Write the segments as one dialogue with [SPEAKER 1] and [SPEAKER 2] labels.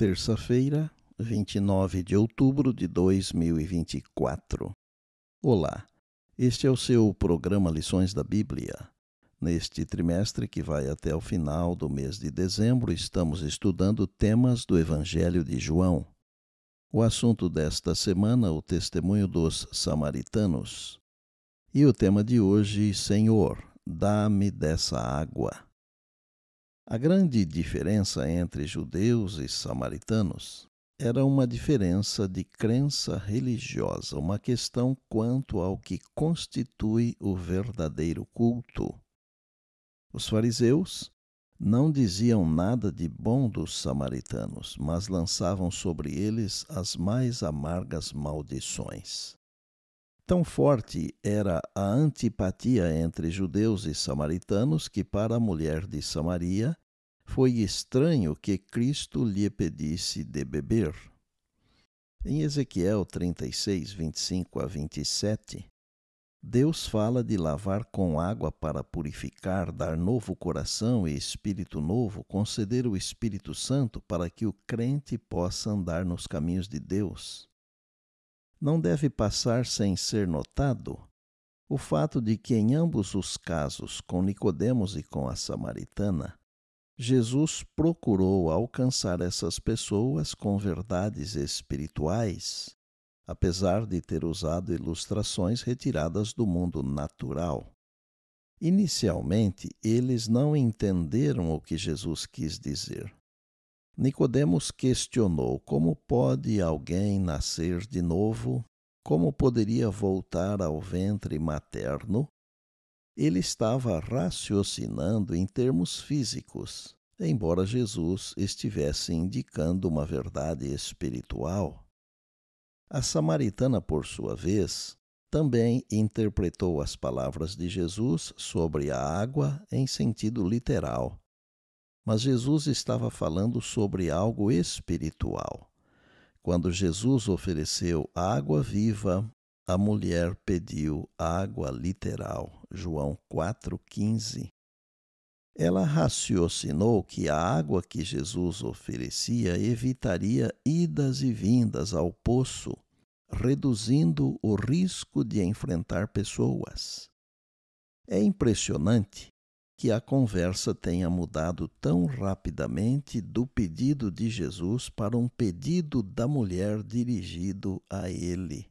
[SPEAKER 1] terça-feira, 29 de outubro de 2024. Olá, este é o seu programa Lições da Bíblia. Neste trimestre, que vai até o final do mês de dezembro, estamos estudando temas do Evangelho de João. O assunto desta semana, o testemunho dos samaritanos. E o tema de hoje, Senhor, dá-me dessa água. A grande diferença entre judeus e samaritanos era uma diferença de crença religiosa, uma questão quanto ao que constitui o verdadeiro culto. Os fariseus não diziam nada de bom dos samaritanos, mas lançavam sobre eles as mais amargas maldições. Tão forte era a antipatia entre judeus e samaritanos que, para a mulher de Samaria, foi estranho que Cristo lhe pedisse de beber. Em Ezequiel 36, 25 a 27, Deus fala de lavar com água para purificar, dar novo coração e espírito novo, conceder o Espírito Santo para que o crente possa andar nos caminhos de Deus não deve passar sem ser notado o fato de que em ambos os casos, com Nicodemos e com a samaritana, Jesus procurou alcançar essas pessoas com verdades espirituais, apesar de ter usado ilustrações retiradas do mundo natural. Inicialmente, eles não entenderam o que Jesus quis dizer. Nicodemos questionou: como pode alguém nascer de novo? Como poderia voltar ao ventre materno? Ele estava raciocinando em termos físicos, embora Jesus estivesse indicando uma verdade espiritual. A samaritana, por sua vez, também interpretou as palavras de Jesus sobre a água em sentido literal mas Jesus estava falando sobre algo espiritual. Quando Jesus ofereceu água viva, a mulher pediu água literal. João 4,15. Ela raciocinou que a água que Jesus oferecia evitaria idas e vindas ao poço, reduzindo o risco de enfrentar pessoas. É impressionante que a conversa tenha mudado tão rapidamente do pedido de Jesus para um pedido da mulher dirigido a ele.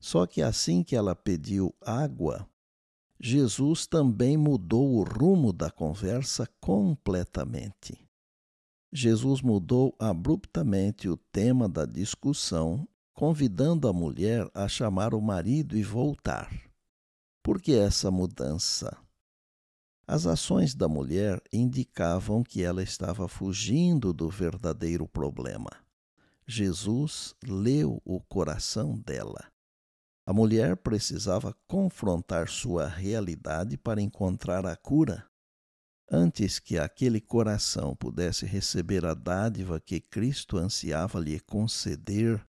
[SPEAKER 1] Só que assim que ela pediu água, Jesus também mudou o rumo da conversa completamente. Jesus mudou abruptamente o tema da discussão, convidando a mulher a chamar o marido e voltar. Por que essa mudança? As ações da mulher indicavam que ela estava fugindo do verdadeiro problema. Jesus leu o coração dela. A mulher precisava confrontar sua realidade para encontrar a cura. Antes que aquele coração pudesse receber a dádiva que Cristo ansiava lhe conceder,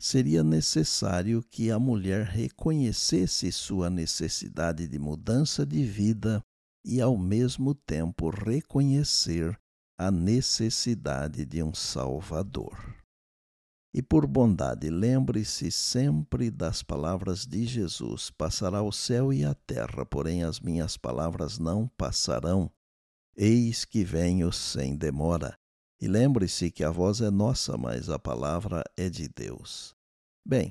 [SPEAKER 1] seria necessário que a mulher reconhecesse sua necessidade de mudança de vida e, ao mesmo tempo, reconhecer a necessidade de um Salvador. E por bondade, lembre-se sempre das palavras de Jesus: Passará o céu e a terra, porém as minhas palavras não passarão. Eis que venho sem demora. E lembre-se que a voz é nossa, mas a palavra é de Deus. Bem,